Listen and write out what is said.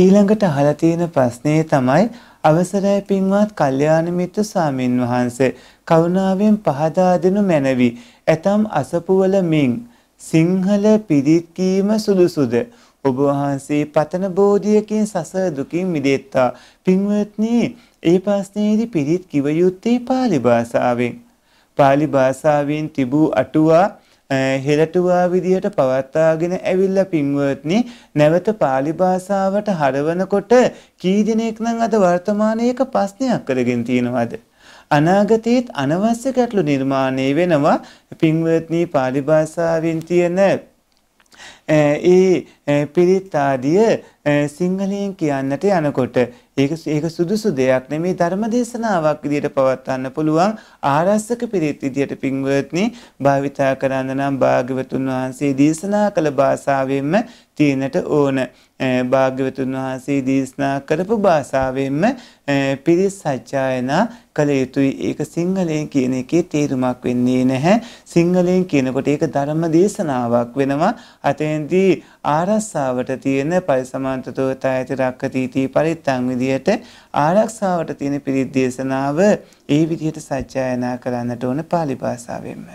ඊළඟට අහලා තියෙන ප්‍රශ්නේ තමයි අවසරයි පින්වත් කල්යාණ මිත්‍ර සාමින් වහන්සේ කරුණාවෙන් පහදා දෙනු මැනවි. ඇතම් අසපුවල මින් සිංහල පිරිත් කීම සුදුසුද? ඔබ වහන්සේ පතන බෝධියකින් සසර දුකින් මිදෙත්තා. පින්වත්නි, ඒ ප්‍රශ්නේදී පිරිත් කිව යුත්තේ pāli භාෂාවෙන්. pāli භාෂාවෙන් තිබූ අටුවා හෙළටුවා විදිහට පවත්වාගෙන ඇවිල්ලා පින්වත්නි නැවත pāli භාෂාවට හරවනකොට කී දිනෙක නම් අද වර්තමානයේක ප්‍රශ්නයක් කරගෙන තියෙනවද අනාගතයේත් අනවශ්‍ය ගැටලු නිර්මාණය වෙනවා පින්වත්නි pāli භාෂාවෙන් තියෙන ඒ පිරිත් ආදිය සිංහලයෙන් කියන්නට යනකොට ඒක ඒක සුදුසු දෙයක් නෙමේ ධර්ම දේශනාවක් විදිහට පවත්වන්න පුළුවන් ආරස්සක පිරිත් විදිහට පින්වත්නි භාවිතා කරන්න නම් භාග්‍යවතුන් වහන්සේ දේශනා කළ භාෂාවෙන්ම තියෙනට ඕන භාග්‍යවතුන් වහන්සේ දේශනා කරපු භාෂාවෙන්ම පිරිස් සජ්ජායනා කළ යුතුයි ඒක සිංහලයෙන් කියන එකේ තේරුමක් වෙන්නේ නැහැ සිංහලයෙන් කියනකොට ඒක ධර්ම දේශනාවක් වෙනවා අතෙන්දී ආරස්සාවට තියෙන පරිසමාන සම්පන්තතෝත ඇති රක්කතීතී පරිත්තං විදිහට ආරක්ෂාවට තියෙන පිරිත් දේශනාව ඒ විදිහට සජ්ජායනා කරන්නට ඕන පාලි භාෂාවෙන්ම.